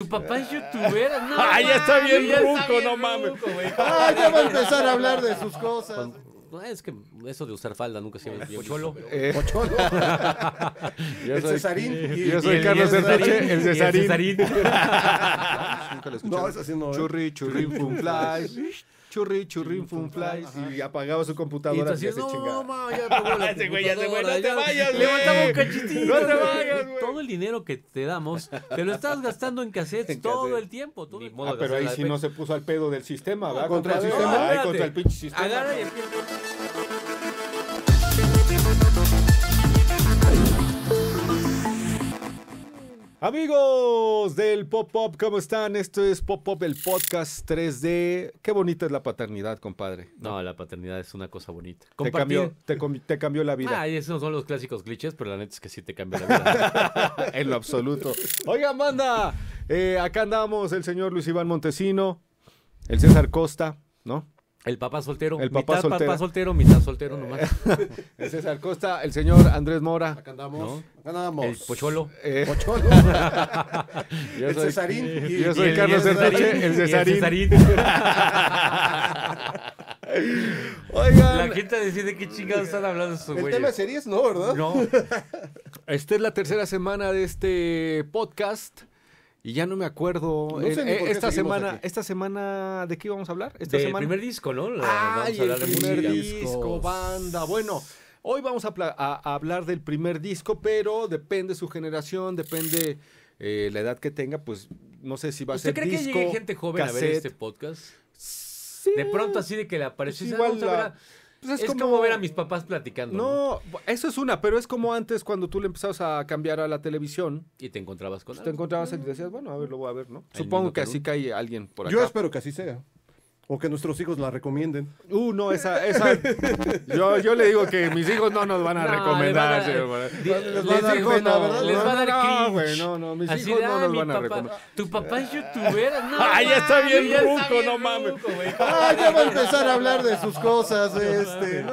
Tu papá es youtuber. No, ah, ya está bien ruco, no mames. ah, ya va a empezar a hablar de sus cosas. No, es que eso de usar falda nunca se me bien. Pocholo. Eh. yo soy, Cesarín. Y, yo soy Carlos Hernández, el Cesarín. El Cesarín. nunca le escuché. ¿eh? Churri, churri, churri, churri, churri, funfly. Y apagaba su computadora. Y, y no, ya Ese güey, ya se güey, no te vayas, güey. Levantaba un cachitín. No te vayas, güey. Todo el dinero que te damos, te lo estás gastando en cassettes todo el tiempo. Todo Ah, pero ahí sí no se puso al pedo del sistema, ¿verdad? Contra, el sistema. ahí contra el pinche sistema. Agarra y empieza. Amigos del Pop Pop, ¿cómo están? Esto es Pop Pop, el podcast 3D. Qué bonita es la paternidad, compadre. No, la paternidad es una cosa bonita. Te cambió, te, cambió, la vida. Ah, esos son los clásicos glitches, pero la neta es que sí te cambia la vida. en lo absoluto. Oiga, manda. Eh, acá andamos el señor Luis Iván Montesino, el César Costa, ¿no? El papá soltero. El papá mitad papá soltero, mitad soltero eh, nomás. el César Costa, el señor Andrés Mora. Acá andamos. Acá andamos. El Pocholo. Eh, Pocholo. el Césarín, Cesarín. yo soy Carlos Hernández, el Cesarín. Oigan. La gente decide qué chingados están hablando sus güeyes. El tema de series no, ¿verdad? No. Esta es la tercera semana de este podcast. Y ya no me acuerdo. Eh, eh, esta semana, esta semana, ¿de qué íbamos a hablar? Esta El primer disco, ¿no? vamos a hablar el primer disco, banda. Bueno, hoy vamos a, hablar del primer disco, pero depende su generación, depende eh, la edad que tenga, pues no sé si va a ser disco. ¿Usted cree que llegue gente joven a ver este podcast? De pronto así de que le apareció. Pues es, como... ver a mis papás platicando. No, eso es una, pero es como antes cuando tú le empezabas a cambiar a la televisión. Y te encontrabas con pues Te encontrabas y mm. decías, bueno, a ver, lo voy a ver, ¿no? Supongo que así cae alguien por acá. Yo espero que así sea. O que nuestros hijos la recomienden. Uh, no, esa, esa. yo, yo le digo que mis hijos no nos van a recomendar. Les va a dar Les a dar No, güey, no, no, mis hijos no nos van a recomendar. Tu papá es youtuber. No, ah, ya está bien ruco, no mames. Ah, ya va a empezar a hablar de sus cosas. este,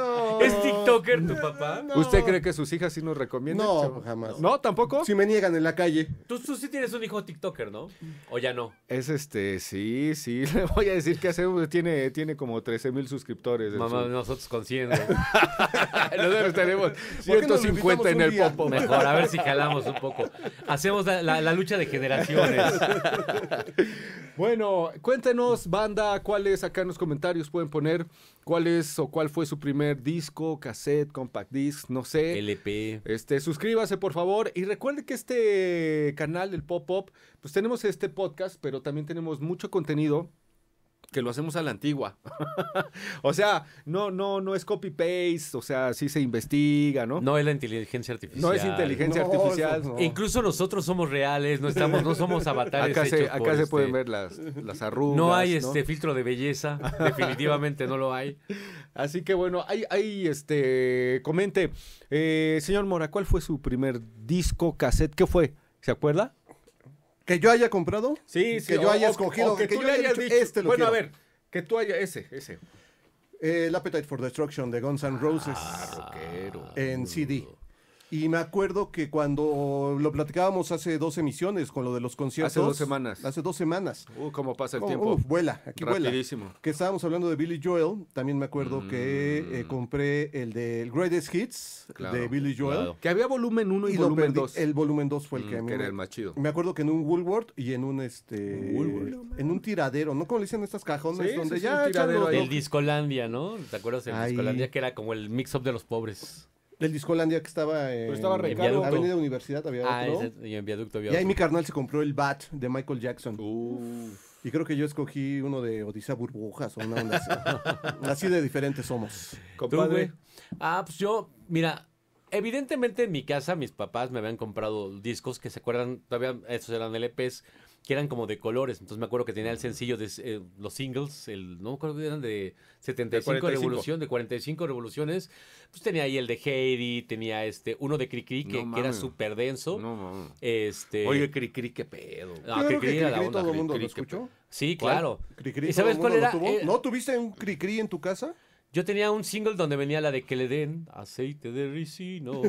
¿Es TikToker tu papá? ¿Usted cree que sus hijas sí nos recomiendan? No, jamás. ¿No? ¿Tampoco? Si me niegan en la calle. Tú, tú sí tienes un hijo TikToker, ¿no? ¿O ya no? Es este, sí, sí. Le voy a decir que hace tiene, tiene como 13 mil suscriptores. nosotros con 100. nosotros tenemos 150 en el popo. Mejor, a ver si jalamos un poco. Hacemos la, lucha de generaciones. bueno, cuéntenos, banda, cuáles acá en los comentarios pueden poner cuál es o cuál fue su primer disco, cassette, compact disc, no sé. LP. Este, suscríbase, por favor. Y recuerde que este canal, el pop Pop pues tenemos este podcast, pero también tenemos mucho contenido que lo hacemos a la antigua. o sea, no, no, no es copy paste, o sea, sí se investiga, ¿no? No es la inteligencia artificial. No es inteligencia artificial. E incluso nosotros somos reales, no estamos, no somos avatares. Acá se, acá se este pueden ver las, las arrugas. No hay este filtro de belleza, definitivamente no lo hay. Así que bueno, ahí, ahí este comente. Eh, señor Mora, ¿cuál fue su primer disco, cassette? ¿Qué fue? ¿Se acuerda? ¿Que yo haya comprado? Sí, sí. Que yo haya escogido. que, yo hayas dicho, este lo Bueno, a ver, que tú haya, ese, ese. Eh, el Appetite for Destruction de Guns N' Roses. Ah, en CD. Y me acuerdo que cuando lo platicábamos hace dos emisiones con lo de los conciertos. Hace dos semanas. Hace dos semanas. Uh, cómo pasa el oh, tiempo. Uh, vuela, aquí Rapidísimo. vuela. Que estábamos hablando de Billy Joel. También me acuerdo que eh, mm. compré el de Greatest Hits de Billy Joel. Que había volumen 1 y, volumen 2. El volumen 2 fue el mm, que me... era el más Me acuerdo que en un Woolworth y en un este. En un tiradero, ¿no? Como le dicen estas cajones donde ya. El tiradero, el Discolandia, ¿no? ¿Te acuerdas del Discolandia que era como el mix-up de los pobres? Del Discolandia que estaba en, Avenida Universidad, había ah, y en Viaducto había Y ahí mi carnal se compró el Bat de Michael Jackson. Y creo que yo escogí uno de Odisea Burbujas o una onda así. así de diferentes somos. Compadre. Ah, pues yo, mira, evidentemente en mi casa mis papás me habían comprado discos que se acuerdan, todavía esos eran LPs que eran como de colores. Entonces me acuerdo que tenía el sencillo de eh, los singles, el, no me acuerdo eran de 75 revoluciones, de 45 revoluciones. Pues tenía ahí el de Heidi, tenía este, uno de Cricri que, que era súper denso. Este, Oye, Cricri, qué pedo. Ah, la todo el mundo lo escuchó. Sí, claro. ¿Y sabes cuál era? Eh, ¿No tuviste un Cri en tu casa? Yo tenía un single donde venía la de que le den aceite de ricino.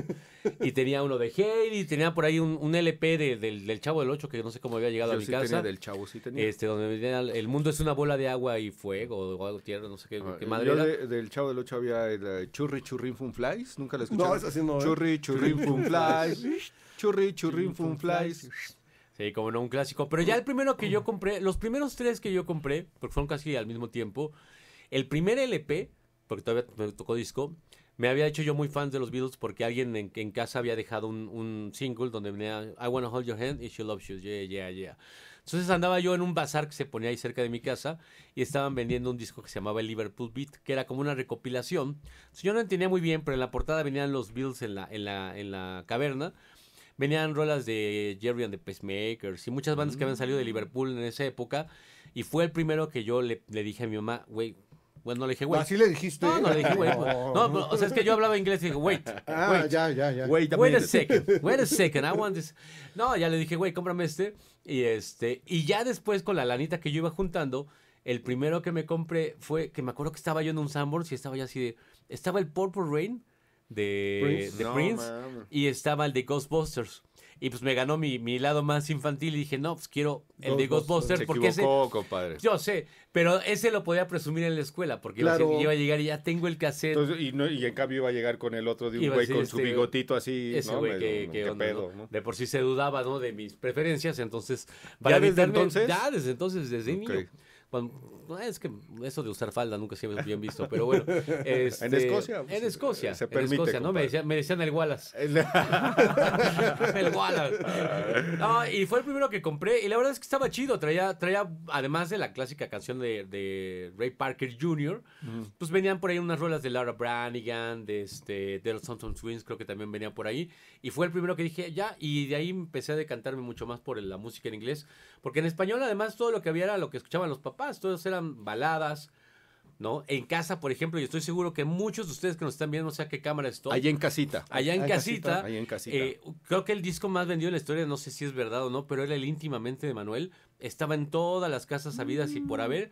y tenía uno de Heidi, y tenía por ahí un, un LP de, del, del, Chavo del Ocho que no sé cómo había llegado a mi sí casa. Tenía del Chavo, sí tenía. Este, donde venía El mundo es una bola de agua y fuego, o algo tierra, no sé qué, ah, madre. Yo del Chavo del Ocho había el, eh, Churri Churrin Fun Flies, nunca lo escuché No, es ¿eh? Churri Churrin Fun Flies. churri Churrin Fun Flies. Sí, como no, un clásico. Pero ya el primero que yo compré, los primeros tres que yo compré, porque fueron casi al mismo tiempo, el primer LP porque todavía me tocó disco, me había hecho yo muy fan de los Beatles porque alguien en, casa había dejado un, single donde venía I Wanna Hold Your Hand y She Loves You, yeah, yeah, yeah. Entonces andaba yo en un bazar que se ponía ahí cerca de mi casa y estaban vendiendo un disco que se llamaba el Liverpool Beat, que era como una recopilación. yo no entendía muy bien, pero en la portada venían los Beatles en la, en la, caverna. Venían rolas de Jerry and the Pacemakers y muchas bandas que habían salido de mm. Liverpool en esa época. Y fue el primero que yo le, le dije a mi mamá, güey, bueno, no le dije, güey. Así le dijiste. No, no le dije, güey. Pues, no, pues, o sea, es que yo hablaba inglés y dije, wait. ah, ya, ya, ya. Wait a, wait a second. Wait a second. I want this. No, ya le dije, güey, cómprame este. Y este. Y ya después, con la lanita que yo iba juntando, el primero que me compré fue que me acuerdo que estaba yo en un Sanborns y estaba ya así de. Estaba el Purple Rain de Prince, y estaba el de Ghostbusters. Y pues me ganó mi, mi lado más infantil y dije, no, pues quiero el de Ghostbusters. porque equivocó, ese, Yo sé, pero ese lo podía presumir en la escuela porque yo iba, a, llegar y ya tengo el cassette. Entonces, y, en cambio iba a llegar con el otro de un güey con su este bigotito así. Ese güey que, De por sí se dudaba, ¿no? De mis preferencias, entonces... Para ¿Ya desde entonces? Ya, desde entonces, desde bueno, es que eso de usar falda nunca se ve visto, pero bueno. Este, en Escocia. Pues, en Escocia. Se ¿no? Me decían, el Wallace. el Wallace. y fue el primero que compré y la verdad es que estaba chido. Traía, traía además de la clásica canción de, Ray Parker Jr., pues venían por ahí unas rolas de Laura Branigan, de, este, de Thompson Twins, creo que también venían por ahí. Y fue el primero que dije, ya, y de ahí empecé a decantarme mucho más por la música en inglés porque en español, además, todo lo que había era lo que escuchaban los papás, todos eran baladas, ¿no? En casa, por ejemplo, y estoy seguro que muchos de ustedes que nos están viendo, no sé a qué cámara estoy. Allá en casita. Allá en casita. en eh, creo que el disco más vendido en la historia, no sé si es verdad o no, pero era el íntimamente de Manuel. Estaba en todas las casas habidas y por mm. haber.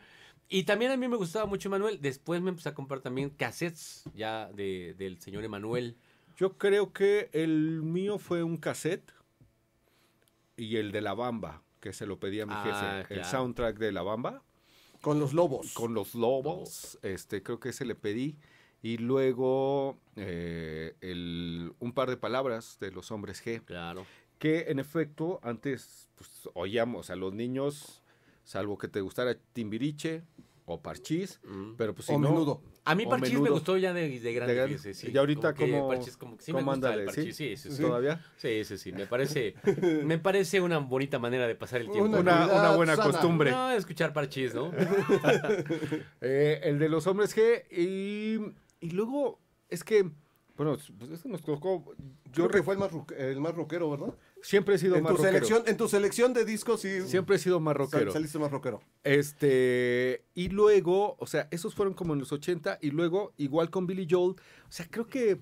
Y también a mí me gustaba mucho Manuel. Después me empecé a comprar también cassettes ya del señor Emanuel. Yo creo que el mío fue un cassette y el de la bamba que se lo pedí a mi jefe, ah, el soundtrack de La Bamba. Con los lobos. Con los lobos, este creo que se le pedí. Y luego eh, un par de palabras de los hombres G. Claro. Que en efecto, antes pues, oíamos a los niños, salvo que te gustara Timbiriche, o parchís, mm. pero pues si o menudo. A mí parchís me gustó ya de, grande. De sí, sí. Y ahorita como, que sí me el parchís, ¿sí? Sí, sí, sí, todavía Sí, sí, sí, me parece, me parece una bonita manera de pasar el tiempo. Una, buena costumbre. No, escuchar parchís, ¿no? Eh, el de los hombres G y, y luego es que, bueno, pues, pues es que nos tocó. Yo creo que fue el más, el más rockero, ¿verdad? Siempre he sido en tu Selección, en tu selección de discos sí. Siempre he sido más rockero. saliste más Este, y luego, o sea, esos fueron como en los 80 y luego igual con Billy Joel, o sea, creo que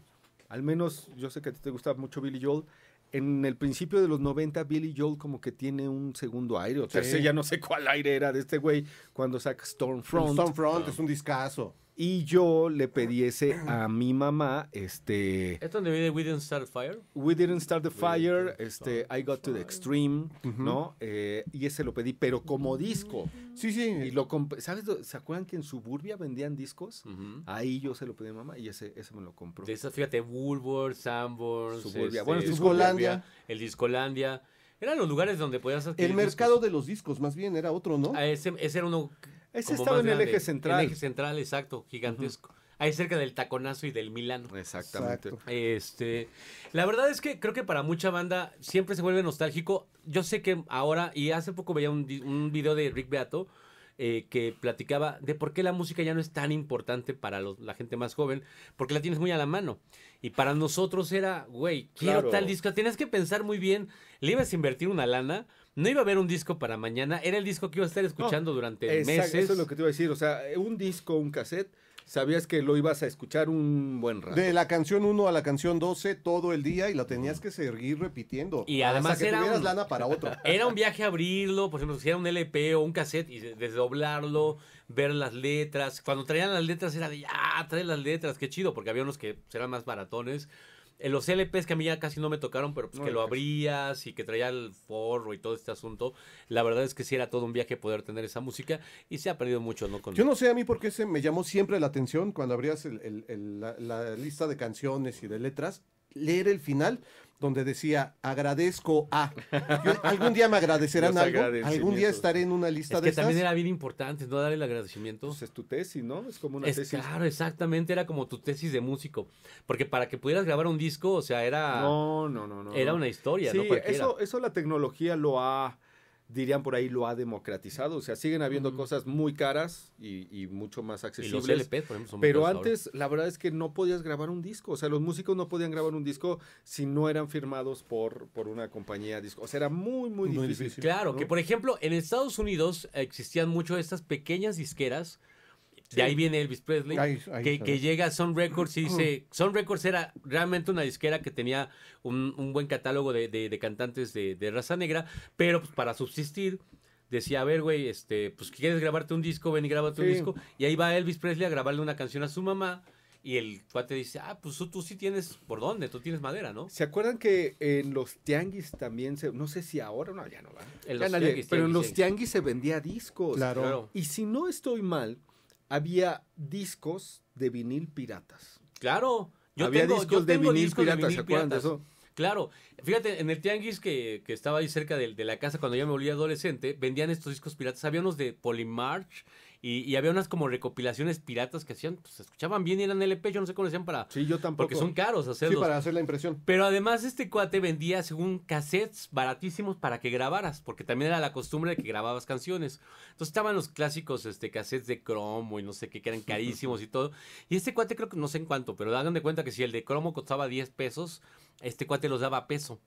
al menos yo sé que a ti te gusta mucho Billy Joel. En el principio de los 90, Billy Joel como que tiene un segundo aire, o ya no sé cuál aire era de este güey cuando saca Stormfront. Stormfront es un discazo y yo le pediese a mi mamá, este... ¿Es donde We Didn't Start the Fire? We Didn't Start the Fire, este, I Got to the Extreme, ¿no? Eh, y ese lo pedí, pero como disco. Sí, sí. Y lo ¿Sabes? ¿Se acuerdan que en Suburbia vendían discos? Ahí yo se lo pedí a mi mamá y ese, ese me lo compró. De fíjate, Woolworth, Sanborns. Suburbia. Este, bueno, el Discolandia. El Discolandia. Eran los lugares donde podías adquirir El mercado de los discos, más bien, era otro, ¿no? Ah, ese era uno ese estaba en el eje central. El eje central, exacto, gigantesco. Ahí cerca del taconazo y del Milano. Exactamente. Este, la verdad es que creo que para mucha banda siempre se vuelve nostálgico. Yo sé que ahora, y hace poco veía un, video de Rick Beato, eh, que platicaba de por qué la música ya no es tan importante para la gente más joven, porque la tienes muy a la mano. Y para nosotros era, güey, quiero tal disco. Tienes que pensar muy bien, le ibas a invertir una lana no iba a haber un disco para mañana, era el disco que iba a estar escuchando durante exacto, meses. Eso es lo que te iba a decir, o sea, un disco, un cassette, sabías que lo ibas a escuchar un buen rato. De la canción 1 a la canción 12 todo el día y lo tenías que seguir repitiendo. Y además que era lana para otro. Era un viaje abrirlo, por ejemplo, si era un LP o un cassette y desdoblarlo, ver las letras. Cuando traían las letras era de, ah, trae las letras, qué chido, porque había unos que eran más baratones eh, los LPs que a mí ya casi no me tocaron, pero pues que lo abrías y que traía el forro y todo este asunto. La verdad es que sí era todo un viaje poder tener esa música y se ha perdido mucho, ¿no? Con Yo no sé a mí por qué me llamó siempre la atención cuando abrías el, la, lista de canciones y de letras leer el final donde decía agradezco a. algún día me agradecerán algo. Algún día estaré en una lista de que también era bien importante, ¿no? Dar el agradecimiento. Pues, es tu tesis, ¿no? Es como una tesis. Claro, exactamente. Era como tu tesis de músico. Porque para que pudieras grabar un disco, o sea, era. No, no, no. era una historia, Eso, eso la tecnología lo ha dirían por ahí, lo ha democratizado. O sea, siguen habiendo cosas muy caras y, mucho más accesibles. por ejemplo, pero antes, la verdad es que no podías grabar un disco. O sea, los músicos no podían grabar un disco si no eran firmados por, por una compañía de disco. O sea, era muy, muy, difícil. Claro, que por ejemplo, en Estados Unidos existían mucho estas pequeñas disqueras de ahí viene Elvis Presley, que, llega a Sun Records y dice, Sun Records era realmente una disquera que tenía un, buen catálogo de, cantantes de, raza negra, pero pues, para subsistir decía, a ver, güey, este, pues quieres grabarte un disco, ven y graba tu disco. Y ahí va Elvis Presley a grabarle una canción a su mamá. Y el cuate dice, ah, pues tú, sí tienes por dónde, tú tienes madera, ¿no? ¿Se acuerdan que en los tianguis también se, no sé si ahora, no, ya no va. pero en los tianguis, se vendía discos. claro. Y si no estoy mal, había discos de vinil piratas. Claro, había discos de, vinil piratas, ¿se acuerdan de eso? Claro, fíjate, en el tianguis que, que estaba ahí cerca de, de, la casa cuando ya me volví adolescente, vendían estos discos piratas. Había unos de Polymarch y, había unas como recopilaciones piratas que hacían, pues se escuchaban bien y eran LP, yo no sé cómo decían para. Sí, yo tampoco. Porque son caros hacerlos. Sí, para hacer la impresión. Pero además este cuate vendía según cassettes baratísimos para que grabaras, porque también era la costumbre de que grababas canciones. Entonces estaban los clásicos este, cassettes de cromo y no sé qué, que eran carísimos y todo. Y este cuate creo que no sé en cuánto, pero hagan de cuenta que si el de cromo costaba 10 pesos, este cuate los daba a peso.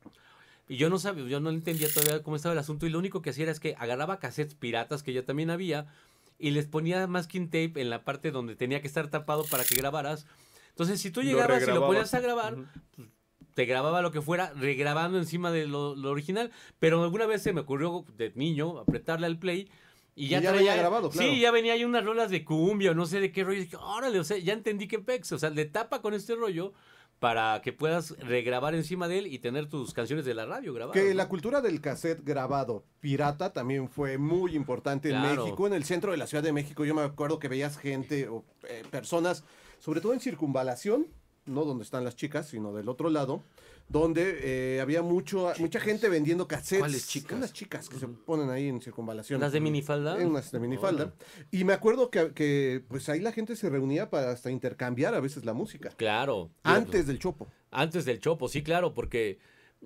Y yo no sabía, yo no entendía todavía cómo estaba el asunto y lo único que hacía era es que agarraba cassettes piratas que ya también había y les ponía masking tape en la parte donde tenía que estar tapado para que grabaras. Entonces, si tú llegabas y lo ponías a grabar, pues, te grababa lo que fuera, regrabando encima de lo, original. Pero alguna vez se me ocurrió de niño apretarle al play. Y ya, ya traía, venía grabado, claro. Sí, ya venía ahí unas rolas de cumbia no sé de qué rollo. Y dije, órale, o sea, ya entendí que pex. O sea, le tapa con este rollo para que puedas regrabar encima de él y tener tus canciones de la radio grabadas. Que la cultura del cassette grabado pirata también fue muy importante en México, en el centro de la Ciudad de México. Yo me acuerdo que veías gente o eh, personas, sobre todo en circunvalación, no donde están las chicas, sino del otro lado, donde eh, había mucho, mucha gente vendiendo cassettes. ¿Cuáles chicas? Unas chicas que se ponen ahí en circunvalación. ¿Las de minifalda? En unas de minifalda. Y me acuerdo que, pues ahí la gente se reunía para hasta intercambiar a veces la música. Claro. Antes del chopo. Antes del chopo, sí, claro, porque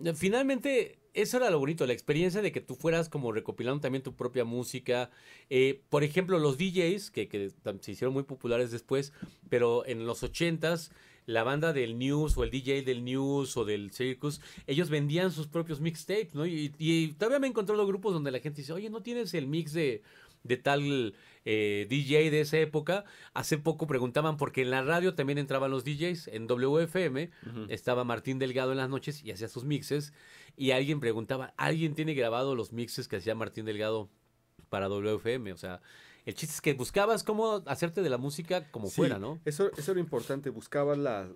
eh, finalmente eso era lo bonito, la experiencia de que tú fueras como recopilando también tu propia música. Eh, por ejemplo, los DJs, que, que, se hicieron muy populares después, pero en los ochentas la banda del News o el DJ del News o del Circus, ellos vendían sus propios mixtapes, ¿no? Y, y todavía me he encontrado grupos donde la gente dice, oye, ¿no tienes el mix de, de tal eh, DJ de esa época. Hace poco preguntaban, porque en la radio también entraban los DJs, en WFM estaba Martín Delgado en las noches y hacía sus mixes, y alguien preguntaba, ¿alguien tiene grabado los mixes que hacía Martín Delgado para WFM? O sea, el chiste es que buscabas cómo hacerte de la música como fuera, ¿no? Eso, eso era importante, buscabas las,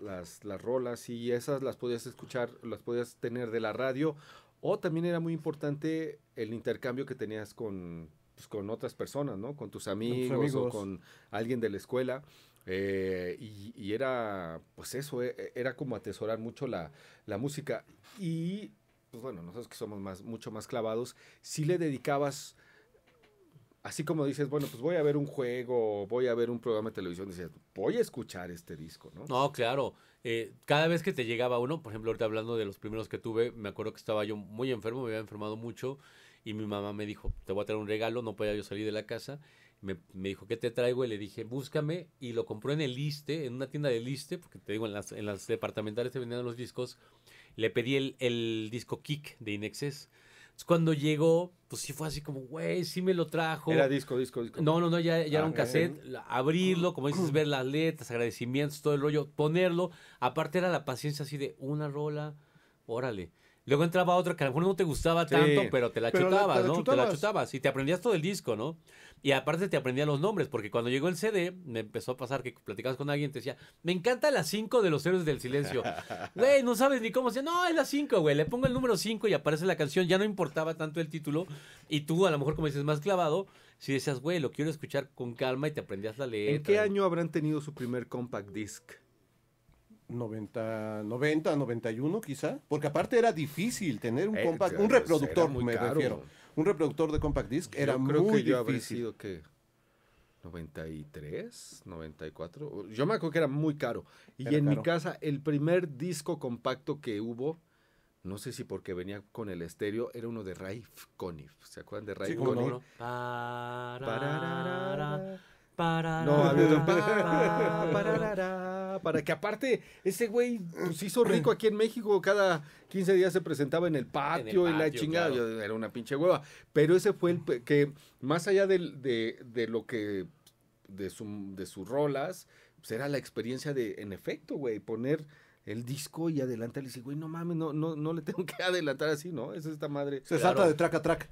rolas y esas las podías escuchar, las podías tener de la radio. O también era muy importante el intercambio que tenías con, pues, con otras personas, ¿no? Con tus amigos, con, o con alguien de la escuela. Eh, y, era, pues eso, e, era como atesorar mucho la, la música. Y, pues bueno, nosotros que somos más, mucho más clavados, si le dedicabas así como dices, bueno, pues voy a ver un juego, voy a ver un programa de televisión, dices, voy a escuchar este disco, ¿no? No, claro. Eh, cada vez que te llegaba uno, por ejemplo, ahorita hablando de los primeros que tuve, me acuerdo que estaba yo muy enfermo, me había enfermado mucho y mi mamá me dijo, te voy a traer un regalo, no podía yo salir de la casa. Me, dijo, ¿qué te traigo? Y le dije, búscame. Y lo compró en el Liste, en una tienda de Liste, porque te digo, en las, en las departamentales se vendían los discos. Le pedí el, el disco Kick de Inexes cuando llegó, pues sí fue así como, güey, sí me lo trajo. Era disco, disco, disco. No, no, no, ya, ya era ah, un cassette. Abrirlo, como dices, ver las letras, agradecimientos, todo el rollo, ponerlo. Aparte era la paciencia así de una rola, órale. Luego entraba otra que a lo mejor no te gustaba tanto, pero te la chutabas, ¿no? Te la chutabas y te aprendías todo el disco, ¿no? Y aparte te aprendían los nombres, porque cuando llegó el CD, me empezó a pasar que platicabas con alguien y te decía, me encanta la 5 de los héroes del silencio. Güey, no sabes ni cómo se no, es la 5, güey, le pongo el número 5 y aparece la canción, ya no importaba tanto el título, y tú a lo mejor como dices, más clavado, si decías, güey, lo quiero escuchar con calma y te aprendías la letra. ¿En qué año habrán tenido su primer compact disc? 90, 90, 91 quizá, porque aparte era difícil tener un, eh, compact, un reproductor, me caro. refiero. Un reproductor de compact disc era muy que difícil. Yo sido que 93, 94, yo me acuerdo que era muy caro. Y en mi casa el primer disco compacto que hubo, no sé si porque venía con el estéreo, era uno de Raif Conif, ¿Se acuerdan de Ray sí, Conniff? Para, para, que aparte ese güey pues, se hizo rico aquí en México, cada 15 días se presentaba en el patio, y la chingada, era una pinche hueva, pero ese fue el que más allá de, de, lo que de, de sus rolas, pues era la experiencia de en efecto, güey, poner el disco y adelantarle y decir, güey, no mames, no, no, no le tengo que adelantar así, ¿no? Es esta madre. Se salta de track a track.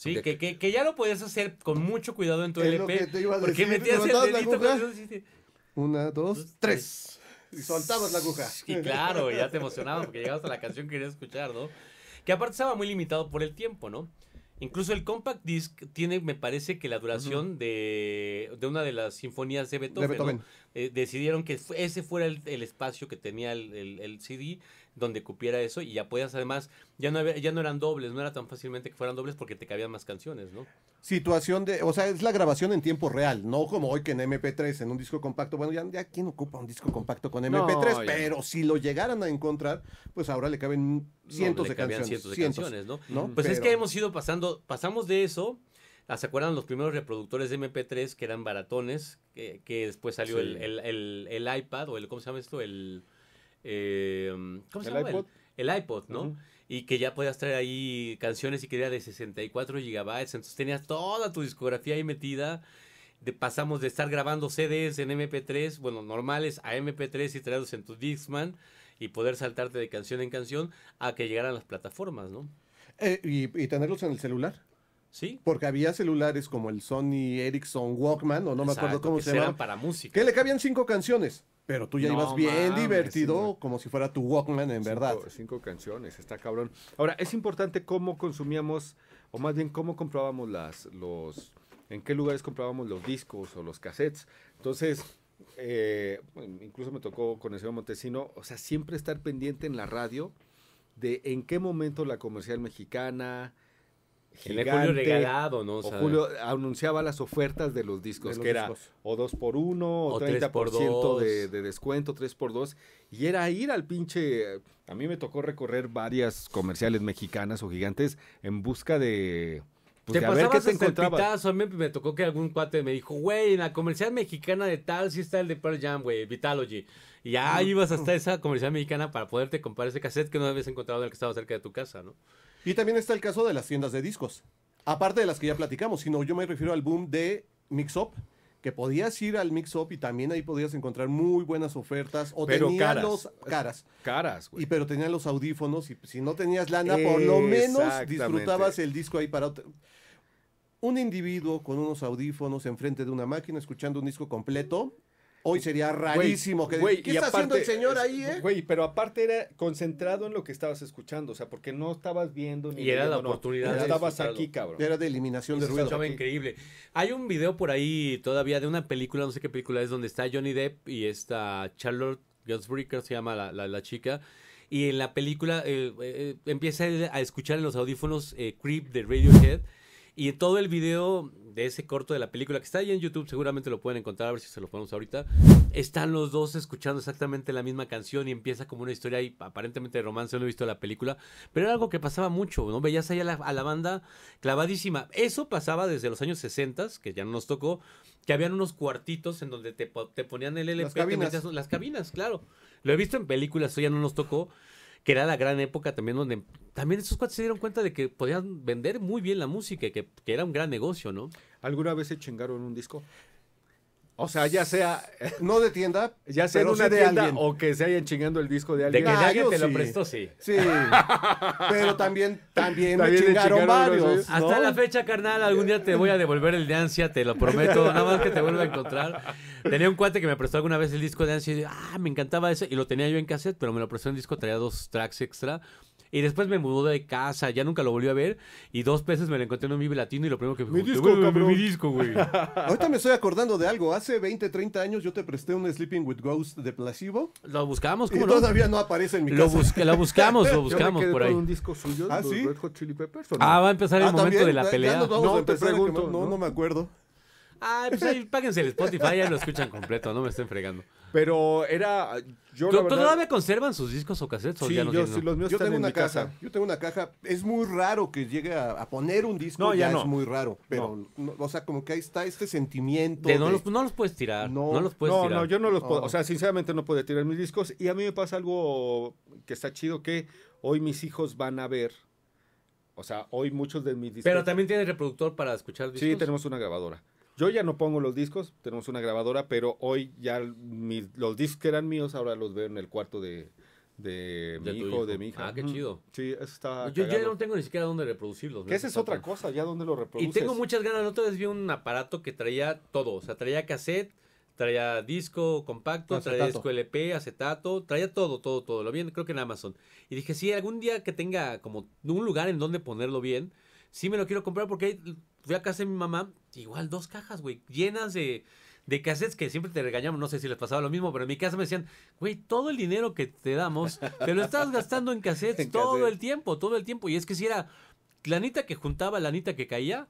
Sí, que, ya lo podías hacer con mucho cuidado en tu LP. porque metías Una, dos, tres. Y soltabas la aguja. Y claro, ya te emocionabas porque llegabas a la canción que querías escuchar, ¿no? Que aparte estaba muy limitado por el tiempo, ¿no? Incluso el compact disc tiene, me parece que la duración de, una de las sinfonías de Beethoven. Eh, decidieron que ese fuera el, espacio que tenía el, el, CD donde cupiera eso y ya podías además, ya no, ya no eran dobles, no era tan fácilmente que fueran dobles porque te cabían más canciones, ¿no? Situación de, o sea, es la grabación en tiempo real, no como hoy que en MP3, en un disco compacto, bueno, ya, ya quién ocupa un disco compacto con MP3, pero si lo llegaran a encontrar, pues ahora le caben cientos, de, canciones, cientos ¿no? Pues es que hemos ido pasando, pasamos de eso ah, ¿Se acuerdan los primeros reproductores de MP3 que eran baratones? Que, después salió el, el, iPad o el, ¿cómo se llama esto? El, Em, ¿cómo se llama? El, iPod, ¿no? Y que ya podías traer ahí canciones y que era de 64 gigabytes, entonces tenías toda tu discografía ahí metida. De, pasamos de estar grabando CDs en MP3, bueno, normales, a MP3 y traerlos en tu Dixman y poder saltarte de canción en canción a que llegaran las plataformas, ¿no? Eh, y, tenerlos en el celular. Sí. Porque había celulares como el Sony Ericsson Walkman, o no me acuerdo cómo se llamaban. para música. Que le cabían cinco canciones. Pero tú ya ibas bien divertido, como si fuera tu Walkman, en verdad. Cinco canciones, está cabrón. Ahora, es importante cómo consumíamos, o más bien cómo comprábamos las, los, en qué lugares comprábamos los discos o los cassettes. Entonces, eh, incluso me tocó con el señor Montesino, o sea, siempre estar pendiente en la radio de en qué momento la comercial mexicana, en el Julio regalado, ¿no? O, Julio anunciaba las ofertas de los discos, que era o dos por uno, o, 30% por ciento de, descuento, tres por dos. Y era ir al pinche... A mí me tocó recorrer varias comerciales mexicanas o gigantes en busca de... Pues te a ver qué te encontrabas. A mí me tocó que algún cuate me dijo, güey, en la comercial mexicana de tal sí está el de Pearl Jam, güey, Vitalogy. Y ahí ibas hasta esa comercial mexicana para poderte comprar ese cassette que no habías encontrado en el que estaba cerca de tu casa, ¿no? Y también está el caso de las tiendas de discos. Aparte de las que ya platicamos, sino yo me refiero al boom de Mix Up, que podías ir al Mix Up y también ahí podías encontrar muy buenas ofertas. O pero tenían caras. los caras. Caras, güey. Y pero tenían los audífonos y si no tenías lana, por lo menos disfrutabas el disco ahí para otro. Un individuo con unos audífonos enfrente de una máquina escuchando un disco completo Hoy sería rarísimo que ¿qué está haciendo el señor ahí, eh? Güey, pero aparte era concentrado en lo que estabas escuchando, o sea, porque no estabas viendo ni Y era la oportunidad. estabas aquí, cabrón. Era de eliminación de ruido. increíble. Hay un video por ahí todavía de una película, no sé qué película es, donde está Johnny Depp y está Charlotte Gainsbourg, se llama la, chica. Y en la película eh, eh, eh, empieza a escuchar en los audífonos Creep de Radiohead y todo el video de ese corto de la película, que está ahí en YouTube, seguramente lo pueden encontrar, a ver si se lo ponemos ahorita, están los dos escuchando exactamente la misma canción y empieza como una historia y aparentemente de romance, no he visto la película, pero era algo que pasaba mucho, ¿no? Veías ahí a la, banda clavadísima. Eso pasaba desde los años 60, que ya no nos tocó, que habían unos cuartitos en donde te, te ponían el LP, las cabinas. las cabinas, claro. Lo he visto en películas, eso ya no nos tocó, que era la gran época también donde también esos cuates se dieron cuenta de que podían vender muy bien la música, que, que era un gran negocio, ¿no? ¿Alguna vez se chingaron un disco? O sea, ya sea. No de tienda. Ya sea en una tienda o que se hayan chingando el disco de alguien. De que alguien te lo prestó, sí. Sí. pero también, también, me chingaron, varios. Hasta la fecha, carnal, algún día te voy a devolver el de ansia, te lo prometo. Nada más que te vuelva a encontrar. Tenía un cuate que me prestó alguna vez el disco de ansia y ah, me encantaba ese. Y lo tenía yo en cassette, pero me lo prestó en disco, traía dos tracks extra. Y después me mudó de casa, ya nunca lo volvió a ver. Y dos veces me lo encontré en un vive latino y lo primero que me mi disco, mi, disco, güey. Ahorita me estoy acordando de algo. Hace 20, 30 años yo te presté un Sleeping with Ghost de Placebo. Lo buscamos, ¿cómo y Todavía no aparece en mi casa. lo buscamos, lo buscamos por ahí. un disco suyo, ¿Ah, Red Hot Chili Peppers. no? Ah, va a empezar el ah, momento de la pelea. no, te pregunto, no, no, no me acuerdo. Ah, pues ahí páguense el Spotify, ya lo escuchan completo, no me estén fregando. Pero era. Yo, ¿Tú, todavía conservan sus discos o cassettes? los míos están tengo en una caja, casa. Yo tengo una caja. Es muy raro que llegue a, poner un disco. ya, no. es muy raro. Pero, o sea, como que ahí está este sentimiento. No, los, no, los, puedes tirar. No, los puedes tirar. No, yo no los puedo. O sea, sinceramente no puedo tirar mis discos. Y a mí me pasa algo que está chido que hoy mis hijos van a ver. O sea, hoy muchos de mis discos. Pero también tiene reproductor para escuchar discos. Sí, tenemos una grabadora. Yo ya no pongo los discos, tenemos una grabadora, pero hoy ya los discos que eran míos ahora los veo en el cuarto de, de, mi hijo, de mi hija. Ah, qué chido. Sí, eso está. Yo, ya no tengo ni siquiera dónde reproducirlos. esa es otra cosa, ya dónde lo reproduces. Y tengo muchas ganas. La otra vez vi un aparato que traía todo. O sea, traía cassette, traía disco compacto, traía disco LP, acetato, traía todo, todo, todo. Lo vi, creo que en Amazon. Y dije, sí, algún día que tenga como un lugar en donde ponerlo bien, sí me lo quiero comprar porque hay fui a casa de mi mamá, igual dos cajas, güey, llenas de, de cassettes que siempre te regañamos, no sé si les pasaba lo mismo, pero en mi casa me decían, güey, todo el dinero que te damos, te lo estás gastando en cassettes todo el tiempo, todo el tiempo. Y es que si era la nita que juntaba, la nita que caía,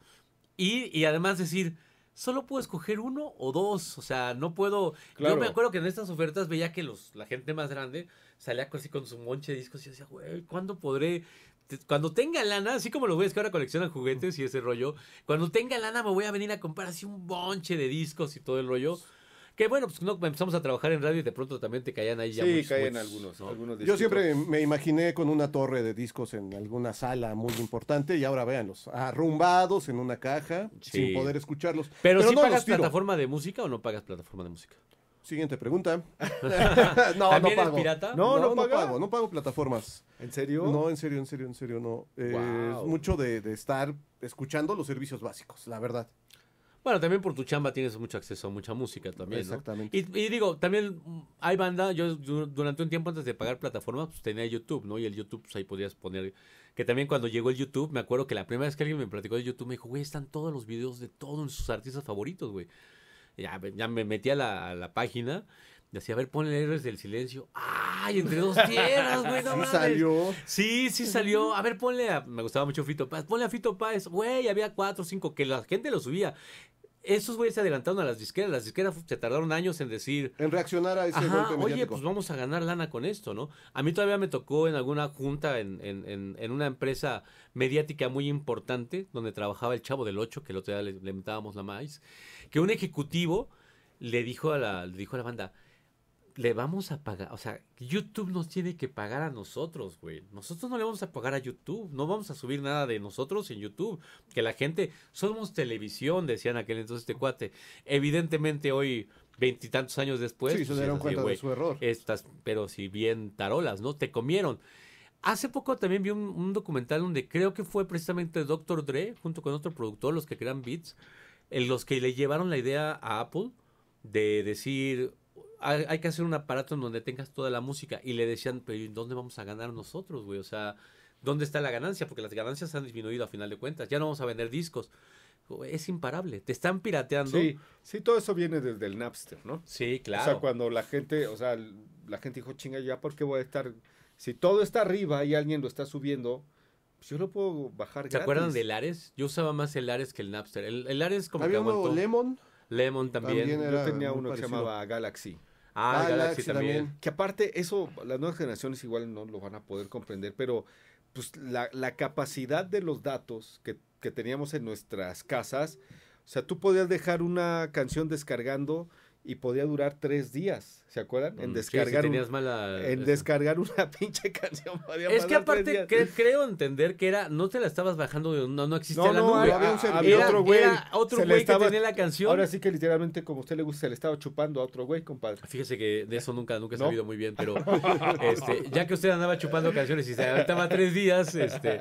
y, y además decir, solo puedo escoger uno o dos. O sea, no puedo. Yo me acuerdo que en estas ofertas veía que los, la gente más grande salía así con su monche de discos y decía, güey, ¿cuándo podré cuando tenga lana, así como lo ves que ahora coleccionan juguetes y ese rollo, cuando tenga lana me voy a venir a comprar así un bonche de discos y todo el rollo. Que bueno, pues no empezamos a trabajar en radio y de pronto también te caían ahí ya Sí, muchos, algunos, algunos Yo siempre me imaginé con una torre de discos en alguna sala muy importante y ahora véanlos, arrumbados en una caja, sin poder escucharlos. Pero, si pagas plataforma de música o no pagas plataforma de música? Siguiente pregunta. no, no pago. pirata? No, no, pago, no pago plataformas. ¿En serio? No, en serio, en serio, en serio, no. Es mucho de, de, estar escuchando los servicios básicos, la verdad. Bueno, también por tu chamba tienes mucho acceso a mucha música también. Exactamente. Y, y, digo, también hay banda, yo durante un tiempo antes de pagar plataformas, pues tenía YouTube, ¿no? Y el YouTube, pues ahí podías poner que también cuando llegó el YouTube, me acuerdo que la primera vez que alguien me platicó de YouTube, me dijo, güey, están todos los videos de todos sus artistas favoritos, güey. Ya, me metí a la, a la página. Decía, a ver, ponle héroes del silencio. ¡Ay, entre dos tierras, güey! sí salió. Sí, sí salió. A ver, ponle a. Me gustaba mucho Fito Paz. Ponle a Fito Paz. Güey, había cuatro cinco que la gente lo subía. Esos güeyes se adelantaron a las disqueras. Las disqueras se tardaron años en decir. En reaccionar a ese golpe Oye, pues vamos a ganar lana con esto, ¿no? A mí todavía me tocó en alguna junta, en, una empresa mediática muy importante, donde trabajaba el Chavo del Ocho, que el otro día le, le metábamos la maíz que un ejecutivo le dijo a la, le dijo a la banda, le vamos a pagar, o sea, YouTube nos tiene que pagar a nosotros, güey. Nosotros no le vamos a pagar a YouTube, no vamos a subir nada de nosotros en YouTube. Que la gente, somos televisión, decían aquel entonces este cuate. Evidentemente hoy, veintitantos años después, sí, pues, su error. Estas, pero si bien tarolas, ¿no? Te comieron. Hace poco también vi un, documental donde creo que fue precisamente Dr. Dre, junto con otro productor, los que crean beats, en los que le llevaron la idea a Apple de decir, hay, que hacer un aparato en donde tengas toda la música. Y le decían, pero dónde vamos a ganar nosotros, güey? O sea, ¿dónde está la ganancia? Porque las ganancias han disminuido a final de cuentas. Ya no vamos a vender discos. Es imparable, te están pirateando. Sí, sí, todo eso viene desde el Napster, ¿no? Sí, claro. O sea, cuando la gente, o sea, la gente dijo, chinga, ya, porque qué voy a estar? Si todo está arriba y alguien lo está subiendo, pues, yo lo puedo bajar ¿Se acuerdan del Ares? Yo usaba más el Ares que el Napster. El, Ares como Había que aguantó. Lemon. Lemon también. yo tenía uno que se llamaba Galaxy. Ah, Galaxy, también. Que aparte, eso, las nuevas generaciones igual no lo van a poder comprender, pero pues la, la capacidad de los datos que, que teníamos en nuestras casas, o sea, tú podías dejar una canción descargando y podía durar tres días, ¿se acuerdan? En mm, descargar, en este descargar una pinche canción. es que aparte creo entender que era, no te la estabas bajando, de, no, no existía la ah, Había otro güey, otro güey que tenía la canción. Ahora sí que literalmente, como a usted le gusta, se le estaba chupando a otro güey, compadre. Fíjese que de eso nunca, nunca he muy bien, pero este, ya que usted andaba chupando canciones y se estaba tres días, este,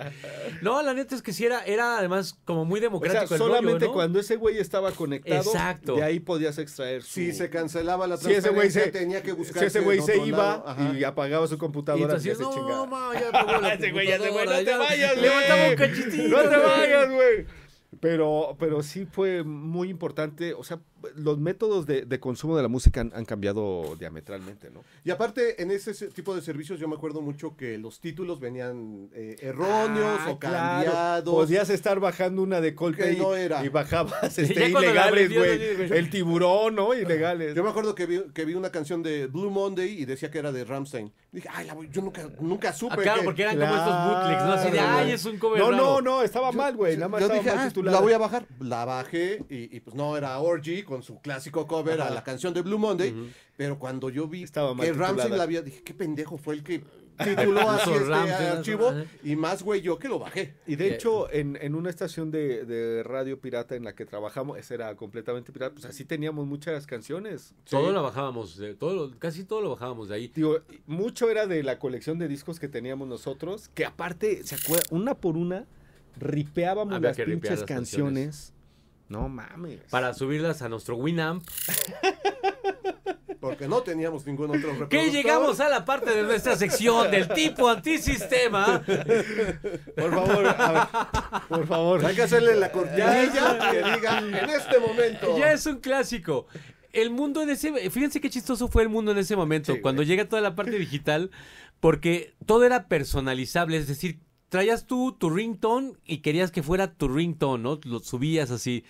no, la neta es que sí era, era además como muy democrático solamente cuando ese güey estaba conectado, de ahí podías extraer su... Y se cancelaba la transferencia, si ese güey se, tenía que buscar. Si ese güey se iba y apagaba su computadora. Y, y no, chingada. ma, ya te ese güey, ya te güey, no te vayas, güey. Levantaba un cachitito. No te vayas, güey. Pero, pero sí fue muy importante, o sea, los métodos de, consumo de la música han, cambiado diametralmente, ¿no? Y aparte, en ese tipo de servicios yo me acuerdo mucho que los títulos venían eh, erróneos ah, o cambiados. Podías estar bajando una de Coldplay y bajabas este, ilegales, güey. El tiburón, ¿no? Ilegales. Yo me acuerdo que vi, que vi una canción de Blue Monday y decía que era de Ramstein. Dije, ay, la, voy yo nunca, nunca supe. Ah, claro, porque eran como estos bootlegs, ¿no? Así de, ay, es un cover No, no, no, estaba mal, güey. Nada más yo dije, ah, la voy a bajar. La bajé y, y pues no, era Orgy con su clásico cover a la canción de Blue Monday, pero cuando yo vi Estaba que Ramsey la había, dije, qué pendejo fue el que tituló así este archivo y más güey yo que lo bajé. Y de hecho, en, en, una estación de, de, radio pirata en la que trabajamos, esa era completamente pirata, pues así teníamos muchas canciones. Todo lo bajábamos, todo casi todo lo bajábamos de ahí. Digo, mucho era de la colección de discos que teníamos nosotros, que aparte, ¿se acuerda? Una por una ripeábamos las pinches canciones no mames. Para subirlas a nuestro Winamp. Porque no teníamos ningún otro reproductor. Que llegamos a la parte de nuestra sección del tipo antisistema. Por favor, a ver, por favor. Hay que hacerle la cortilla que diga en este momento. Ya es un clásico. El mundo en ese. Fíjense qué chistoso fue el mundo en ese momento. cuando llega toda la parte digital. Porque todo era personalizable, es decir, traías tú tu ringtone y querías que fuera tu ringtone, ¿no? Lo subías así.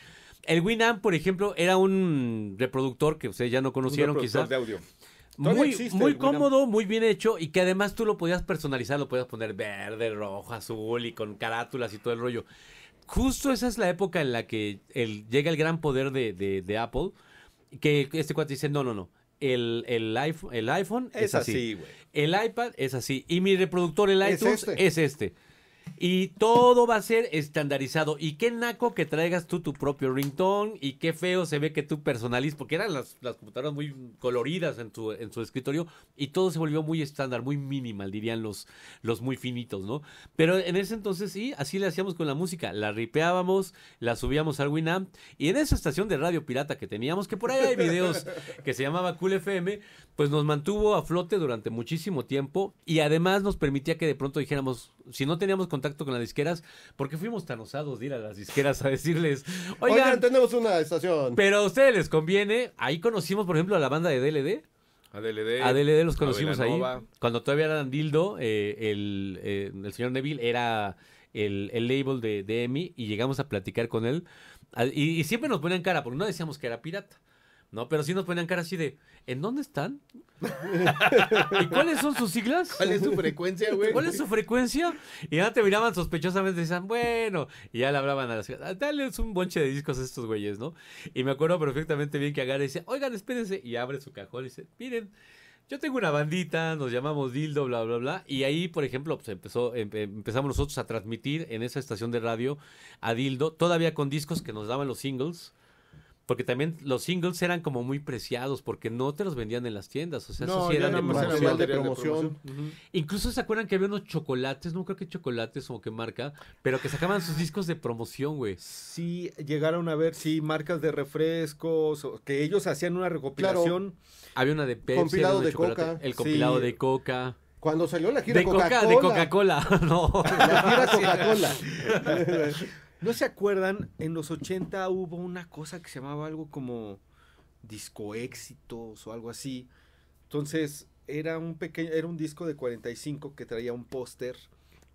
El Winamp, por ejemplo, era un reproductor que ustedes ya no conocieron quizás. de audio. Muy, cómodo, muy bien hecho y que además tú lo podías personalizar, lo podías poner verde, rojo, azul y con carátulas y todo el rollo. Justo esa es la época en la que llega el gran poder de, Apple, que este cuate dice, no, no, no, el, el, iPhone, el iPhone es, así. así el iPad es así. Y mi reproductor, el iTunes, este. Es este. Y todo va a ser estandarizado. Y qué naco que traigas tú tu propio ringtone. Y qué feo se ve que tú personalizas. Porque eran las, las, computadoras muy coloridas en, tu, en su escritorio. Y todo se volvió muy estándar, muy minimal, dirían los, los muy finitos, ¿no? Pero en ese entonces sí, así le hacíamos con la música. La ripeábamos, la subíamos al Winamp. Y en esa estación de radio pirata que teníamos, que por ahí hay videos que se llamaba Cool FM, pues nos mantuvo a flote durante muchísimo tiempo. Y además nos permitía que de pronto dijéramos, si no teníamos con contacto con las disqueras porque fuimos tan osados de ir a las disqueras a decirles, oigan, tenemos una estación. Pero a ustedes les conviene. Ahí conocimos, por ejemplo, a la banda de DLD. A DLD. A DLD los conocimos ahí. Cuando todavía eran Dildo, eh, eh, el, señor Neville era... El, label de, Emi y llegamos a platicar con él. Y, y, siempre nos ponían cara, porque no decíamos que era pirata. No, pero sí nos ponían cara así de, ¿en dónde están? ¿Y cuáles son sus siglas? ¿Cuál es su frecuencia, güey? ¿Cuál es su frecuencia? Y ya te miraban sospechosamente y decían, bueno, y ya le hablaban a las... Ah, Dale un bonche de discos a estos güeyes, ¿no? Y me acuerdo perfectamente bien que agarra dice, oigan, espérense, y abre su cajón y dice, miren, yo tengo una bandita, nos llamamos Dildo, bla, bla, bla. Y ahí, por ejemplo, pues, empezó, em, em, empezamos nosotros a transmitir en esa estación de radio a Dildo, todavía con discos que nos daban los singles. Porque también los singles eran como muy preciados porque no te los vendían en las tiendas. O sea, no, eran de promoción. de promoción. Incluso se acuerdan que había unos chocolates, no creo que chocolates o qué marca, pero que sacaban sus discos de promoción, güey. Sí, llegaron a ver, sí, marcas de refrescos, que ellos hacían una recopilación. Había una de Pepsi, compilado de, Coca. El compilado de Coca. Cuando salió la gira de Coca-Cola. de Coca-Cola, no. La gira Coca-Cola. ¿No se acuerdan? En los 80 hubo una cosa que se llamaba algo como disco éxitos o algo así. Entonces, era un pequeño, era un disco de 45 que traía un póster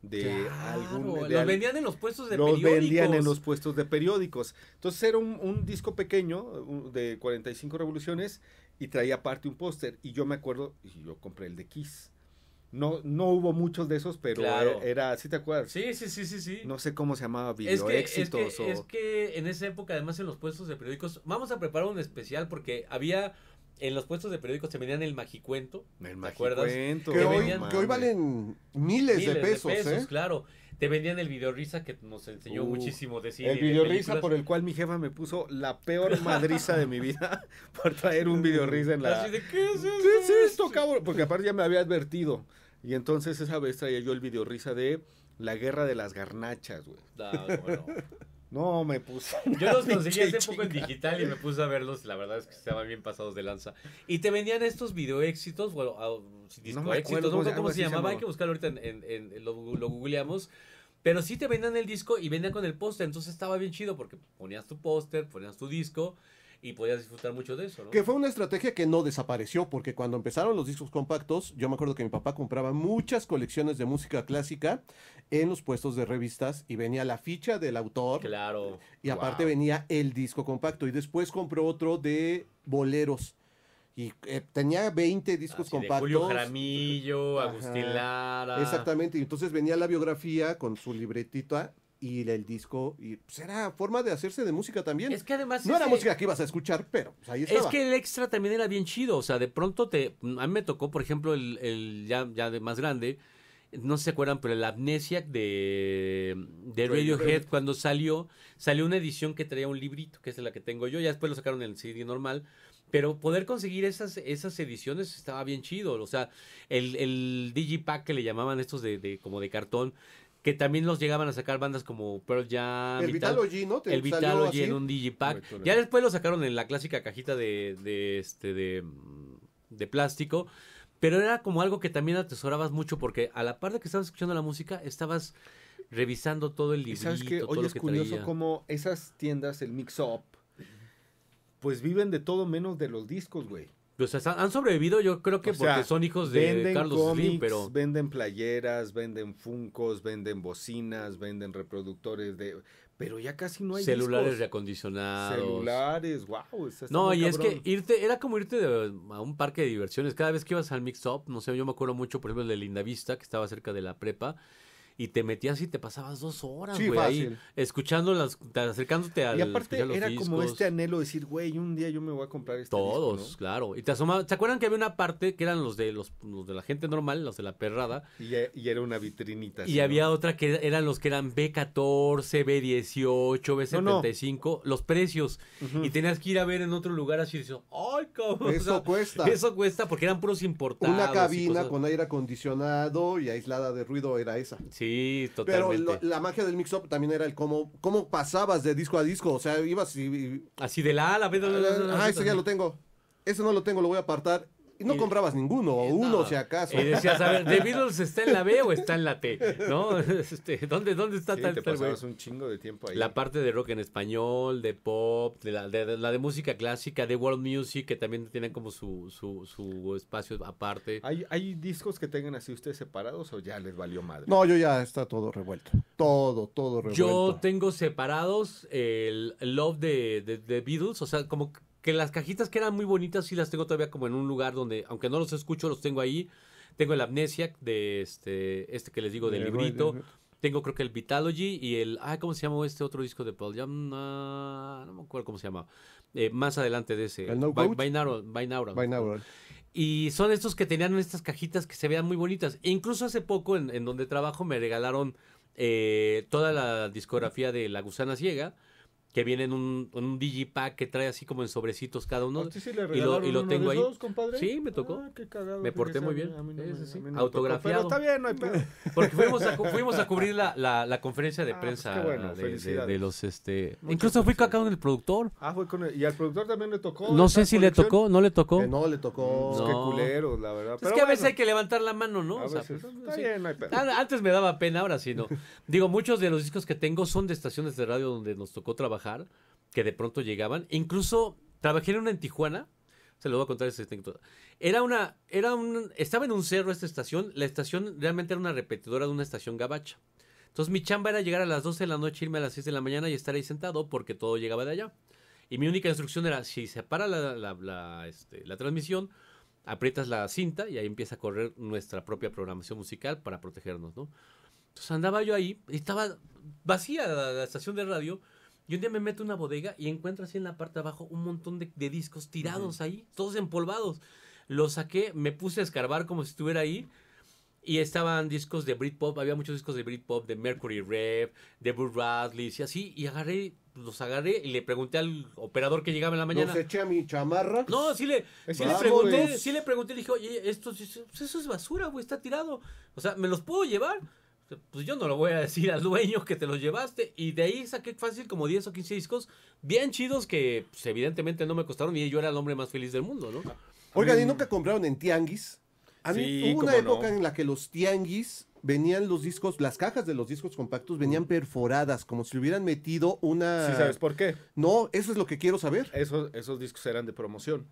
de algún. De, los vendían en los puestos de los periódicos. vendían en los puestos de periódicos. Entonces era un, un disco pequeño de 45 revoluciones y traía aparte un póster. Y yo me acuerdo, y yo compré el de Kiss. No, no hubo muchos de esos, pero e-, era, ¿sí te acuerdas? Sí, sí, sí, sí, sí. No sé cómo se llamaba, video es que, en esa época, además en los puestos de periódicos, vamos a preparar un especial porque había en los puestos de periódicos se vendían el magicuento. El magicuento. ¿te que, hoy, que, hoy, valen miles, de pesos. De pesos ¿eh? Claro. Te vendían el video risa que nos enseñó uh, muchísimo decir. El video risa por el cual mi jefa me puso la peor madriza de mi vida por traer un video risa en la. Así de, ¿qué ¿Qué es esto, cabrón? Porque aparte ya me había advertido. Y entonces esa vez traía yo el video risa de La Guerra de las Garnachas, güey. Ah, no, me puse. Yo los conseguí hace poco en digital y me puse a verlos. La verdad es que estaban bien pasados de lanza. Y te vendían estos video éxitos, bueno, disco no me éxitos, no cómo se llamaba. Hay que buscarlo ahorita en, lo, lo, googleamos. Pero sí te vendían el disco y vendían con el póster. Entonces estaba bien chido porque ponías tu póster, ponías tu disco y podías disfrutar mucho de eso. ¿no? Que fue una estrategia que no desapareció, porque cuando empezaron los discos compactos, yo me acuerdo que mi papá compraba muchas colecciones de música clásica en los puestos de revistas y venía la ficha del autor. Claro. Y aparte venía el disco compacto y después compró otro de boleros y eh, tenía 20 discos compactos. De Julio Agustín Lara. Exactamente, y entonces venía la biografía con su libretita y el disco y pues era forma de hacerse de música también. Es que además no era música que ibas a escuchar, pero pues, ahí estaba. Es que el extra también era bien chido, o sea, de pronto te a mí me tocó, por ejemplo, el, el ya ya de más grande, no se acuerdan, pero el Amnesia de, de Radiohead cuando salió, salió una edición que traía un librito, que es la que tengo yo, ya después lo sacaron en el CD normal, pero poder conseguir esas, esas ediciones estaba bien chido. O sea, el, el Digipack que le llamaban estos de como de cartón, que también los llegaban a sacar bandas como Pearl Jam. El Vitalogy, ¿no? el en un digipack. ya después lo sacaron en la clásica cajita de, de, este, mm, de, plástico. Pero era como algo que también atesorabas mucho porque a la par de que estabas escuchando la música, estabas revisando todo el librito. ¿Y ¿Sabes que Hoy es curioso como cómo esas tiendas, el mix-up, pues viven de todo menos de los discos, güey. Pues han sobrevivido, yo creo que porque son hijos de Carlos Slim, pero. Venden playeras, venden funcos, venden bocinas, venden reproductores de. Pero ya casi no hay. Celulares discos. reacondicionados. Celulares, wow. No, y es que irte, era como irte a un parque de diversiones. Cada vez que ibas al mix up, no sé, yo me acuerdo mucho, por ejemplo, de Linda Vista, que estaba cerca de la prepa y te metías y te pasabas dos horas, güey, sí, ahí escuchando las, acercándote al. Y aparte era como este anhelo de decir, güey, un día yo me voy a comprar este. Todos, claro. Y te asomabas. ¿Se acuerdan que había una parte que eran los de los, de la gente normal, los de la perrada? Y, era una vitrinita. Y había otra que eran los que eran B14, B18, B75, los precios. Y tenías que ir a ver en otro lugar así ¡ay, cómo Eso cuesta. Eso cuesta porque eran puros importados. Una cabina con aire acondicionado y aislada de ruido era esa. Sí. Pero la magia del mix-up también era el cómo, cómo pasabas de disco a disco. O sea, ibas y. Así de la Ah, ese ya lo tengo. Eso no lo tengo, lo voy a apartar. Y no comprabas ninguno, o uno si acaso. Y decías, a ver, ¿The Beatles está en la B o está en la T? ¿No? Este, ¿dónde, ¿Dónde está sí, tal, te este un chingo de tiempo ahí. La parte de rock en español, de pop, de la de, música clásica, de world music, que también tienen como su, su, su espacio aparte. ¿Hay, ¿Hay discos que tengan así ustedes separados o ya les valió madre? No, yo ya está todo revuelto. Todo, todo revuelto. Yo tengo separados el Love de, de, Beatles, o sea, como que las cajitas que eran muy bonitas sí las tengo todavía como en un lugar donde, aunque no los escucho, los tengo ahí. Tengo el Amnesia de este, este que les digo, del librito. Tengo creo que el Vitalogy y el... Ah, ¿cómo se llama este otro disco de Paul No, me acuerdo cómo se llamaba. Eh, más adelante de ese. El No By, Binaural, Y son estos que tenían estas cajitas que se veían muy bonitas. E incluso hace poco en, donde trabajo me regalaron eh, toda la discografía de La Gusana Ciega que viene en un, digipack que trae así como en sobrecitos cada uno. sí le y lo, y lo uno tengo de ahí. Compadre? Sí, me tocó. Ah, me porté muy bien. Autografiado. pero está bien, no hay pena. Porque fuimos a, fuimos a cubrir la, la, conferencia de ah, pues prensa bueno, de, de, los este. incluso fui acá con el productor. Ah, fue con él, y al productor también le tocó. No sé si le tocó, no le tocó. no le tocó. Pues qué culero, la verdad. es que a veces hay que levantar la mano, ¿no? Pues, está bien, no hay Antes me daba pena, ahora sí no. Digo, muchos de los discos que tengo son de estaciones de radio donde nos tocó trabajar que de pronto llegaban. Incluso trabajé en una en Tijuana, se lo voy a contar ese Era una, era un, estaba en un cerro esta estación, la estación realmente era una repetidora de una estación gabacha. Entonces mi chamba era llegar a las 12 de la noche, irme a las 6 de la mañana y estar ahí sentado porque todo llegaba de allá. Y mi única instrucción era, si se para la, la, este, la transmisión, aprietas la cinta y ahí empieza a correr nuestra propia programación musical para protegernos, ¿no? Entonces andaba yo ahí, y estaba vacía la estación de radio, y un día me meto en una bodega y encuentro así en la parte de abajo un montón de, discos tirados ahí, todos empolvados. Los saqué, me puse a escarbar como si estuviera ahí. Y estaban discos de Britpop, había muchos discos de Britpop, de Mercury Rev, de Bruce Radley, y así. Y agarré, los agarré y le pregunté al operador que llegaba en la mañana. ¿Los eché a mi chamarra? No, sí le, pregunté, sí le dije, oye, esto, es basura, güey, está tirado. O sea, ¿me los puedo llevar? pues yo no lo voy a decir al dueño que te los llevaste. Y de ahí saqué fácil como 10 o 15 discos bien chidos que pues, evidentemente no me costaron y yo era el hombre más feliz del mundo, ¿no? Oigan, ¿y mm. nunca compraron en tianguis? A mí hubo una época en la que los tianguis venían los discos, las cajas de los discos compactos venían mm. perforadas, como si hubieran metido una... ¿Sí sabes por qué? No, eso es lo que quiero saber. Esos, esos discos eran de promoción.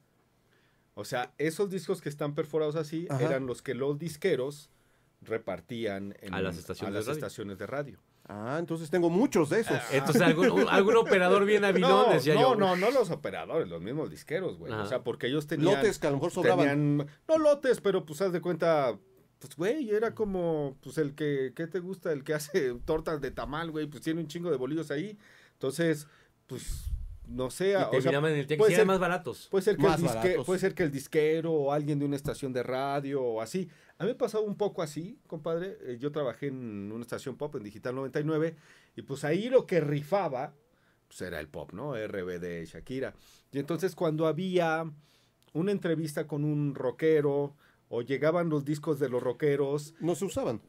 O sea, esos discos que están perforados así eran los que los disqueros repartían en, a las, estaciones, de radio. Ah, entonces tengo muchos de esos. Ah. Entonces algún, operador bien avilones. No, no, no, no los operadores, los mismos disqueros, güey. O sea, porque ellos tenían... Lotes que a lo mejor sobraban. no lotes, pero pues haz de cuenta pues, güey, era como, pues, el que, ¿qué te gusta? El que hace tortas de tamal, güey, pues tiene un chingo de bolillos ahí. Entonces, pues, no sé, o sea, puede ser, más baratos. Puede ser, que el disquero o alguien de una estación de radio o así. A mí me pasado un poco así, compadre. Eh, yo trabajé en una estación pop en Digital 99 y pues ahí lo que rifaba pues era el pop, ¿no? RBD, Shakira. Y entonces cuando había una entrevista con un rockero o llegaban los discos de los rockeros. No se usaban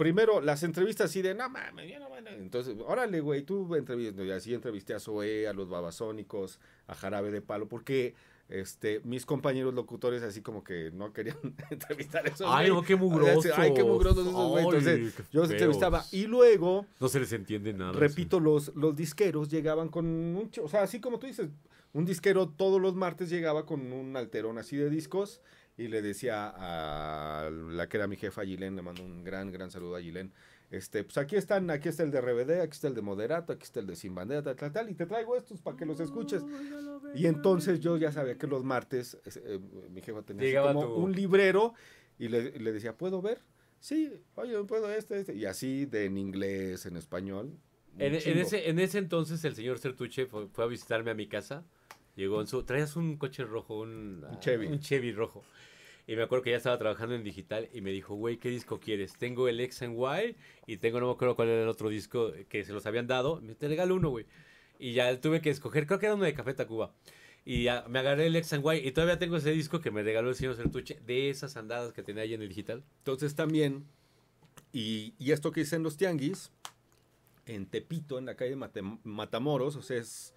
primero las entrevistas así de, no mames, no mames. Entonces, órale, güey, tú entrevistas. Y así entrevisté a Zoe, a los babasónicos, a Jarabe de Palo, porque este, mis compañeros locutores así como que no querían entrevistar a Ay, no, qué mugrosos. Ay, qué mugrosos esos güey. Entonces, yo los entrevistaba. Y luego. No se les entiende nada. Repito, los, los disqueros llegaban con un. O sea, así como tú dices, un disquero todos los martes llegaba con un alterón así de discos y le decía a la que era mi jefa, Gilén, le mando un gran, gran saludo a Gilén. Este, pues aquí están, aquí está el de RBD, aquí está el de Moderato, aquí está el de Sin Bandera, tal, tal, tal, y te traigo estos para que los escuches. Y entonces yo ya sabía que los martes eh, mi jefa tenía como un librero y le, decía, ¿puedo ver? Sí, oye, puedo este, este. Y así de en inglés, en español. En, ese, en ese entonces el señor Sertuche fue a visitarme a mi casa Llegó en su. Traías un coche rojo, un, Chevy. un Chevy rojo. Y me acuerdo que ya estaba trabajando en digital y me dijo, güey, ¿qué disco quieres? Tengo el X and Y y tengo, no me acuerdo cuál era el otro disco que se los habían dado. Me te regalo uno, güey. Y ya tuve que escoger, creo que era uno de Café Tacuba. Y me agarré el X and Y y todavía tengo ese disco que me regaló el señor Sertuche de esas andadas que tenía ahí en el digital. Entonces también, y, y esto que hice en los tianguis, en Tepito, en la calle Matamoros, o sea, es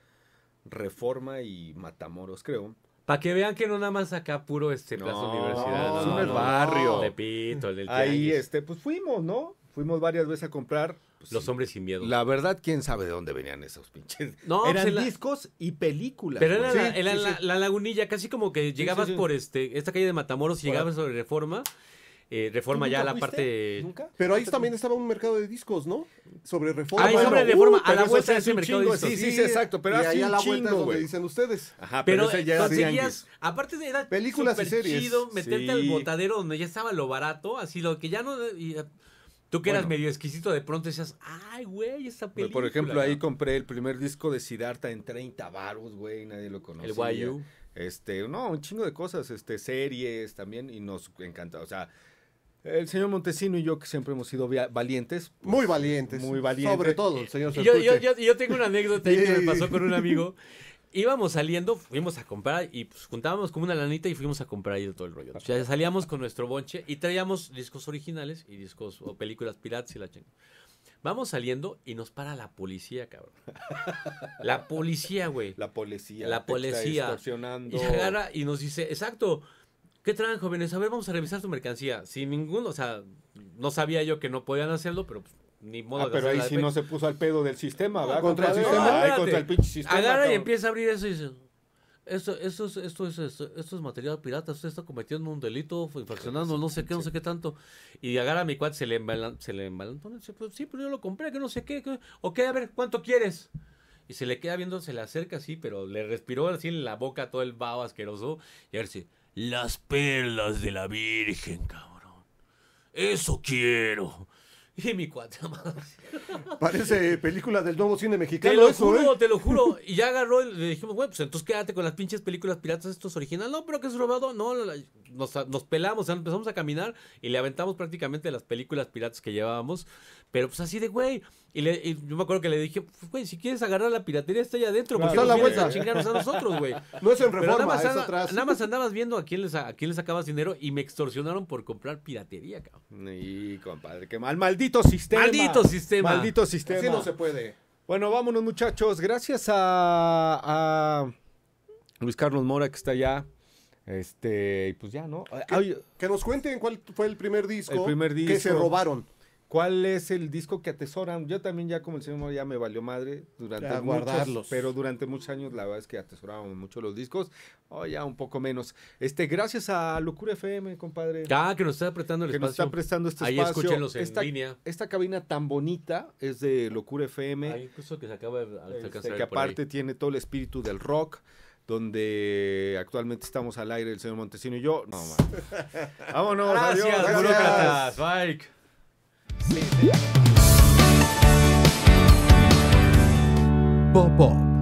Reforma y Matamoros, creo. Para que vean que no nada más acá puro este Plaza no, Universidad. no, un no, barrio. De el Ahí, este, pues fuimos, ¿no? Fuimos varias veces a comprar. Pues, Los hombres sin miedo. La verdad, quién sabe de dónde venían esos pinches. No, eran pues, discos y películas. Pero era, la, la, lagunilla, casi como que llegabas por este, esta calle de Matamoros y llegabas sobre Reforma eh, Reforma ya la parte... Pero ahí también estaba un mercado de discos, ¿no? Sobre Reforma. Ahí sobre Reforma, a uh, la vuelta es un mercado de discos. Sí, sí, exacto, pero así a la vuelta es donde dicen ustedes. Ajá, pero, conseguías, aparte de edad, películas y series. meterte al botadero donde ya estaba lo barato, así lo que ya no... Eh, tú que eras medio exquisito, de pronto decías, ay, güey, esa película. Por ejemplo, ahí compré el primer disco de Siddhartha en 30 baros, güey, nadie lo conocía. El Wayu. Este, no, un chingo de cosas, este, series también, y nos encantó. o sea, el señor Montesino y yo, que siempre hemos sido valientes. Pues, muy valientes. Muy valientes. Sobre todo, el señor yo, yo, yo, tengo una anécdota ahí que me pasó con un amigo. Íbamos saliendo, fuimos a comprar y pues juntábamos como una lanita y fuimos a comprar ahí todo el rollo. O sea, salíamos con nuestro bonche y traíamos discos originales y discos o películas piratas y la chingada. Vamos saliendo y nos para la policía, cabrón. La policía, güey. La policía. La policía. está agarra y nos dice, exacto, ¿Qué traen, jóvenes? A ver, vamos a revisar su mercancía. Sin ninguno, o sea, no sabía yo que no podían hacerlo, pero pues, ni modo ah, pero ahí sí no se puso al pedo del sistema, ¿verdad? Contra, el sistema. Ay, contra el pinche sistema. Agarra y empieza a abrir eso y dice, esto, es, esto, es, material pirata, usted está cometiendo un delito, infraccionando, no sé qué, no sé qué tanto. Y agarra a mi cuate, se le embalan, se le embalan, pues sí, pero yo lo compré, que no sé qué, ok, a ver, ¿cuánto quieres? Y se le queda viendo, se le acerca así, pero le respiró así en la boca todo el vaho asqueroso, y a ver si... Las perlas de la Virgen, cabrón. Eso quiero. Y mi cuatro Parece película del nuevo cine mexicano. ¿eh? Te lo juro, te lo juro. Y ya agarró y le dijimos, güey, pues entonces quédate con las pinches películas piratas, estos originales. No, pero que es robado. No, nos, pelamos, empezamos a caminar y le aventamos prácticamente las películas piratas que llevábamos. Pero pues así de güey. Y, yo me acuerdo que le dije, pues, güey, si quieres agarrar la piratería está allá adentro, porque la vuelta. a chingarnos pues, a nosotros, güey. No es en reforma, nada más, es atrás. Nada más andabas viendo a quién, les, a quién les sacabas dinero y me extorsionaron por comprar piratería, cabrón. Y compadre, qué mal, maldito Maldito sistema. Maldito sistema. Así no se puede. Bueno, vámonos muchachos. Gracias a, Luis Carlos Mora que está allá. Este, pues ya, ¿no? Que, nos cuenten cuál fue el primer disco. que se robaron. ¿Cuál es el disco que atesoran? Yo también ya como el señor ya me valió madre durante guardarlos. pero durante muchos años la verdad es que atesorábamos mucho los discos, o oh, ya un poco menos. Este, gracias a Locura FM, compadre. Ah, que nos está prestando el que nos está prestando este Ahí escúchenlos en esta, línea. esta, cabina tan bonita es de Locura FM. Ah, incluso que se acaba de este, que aparte tiene todo el espíritu del rock donde actualmente estamos al aire el señor Montesino y yo. No, Vámonos, gracias, adiós. Gracias. Bobo.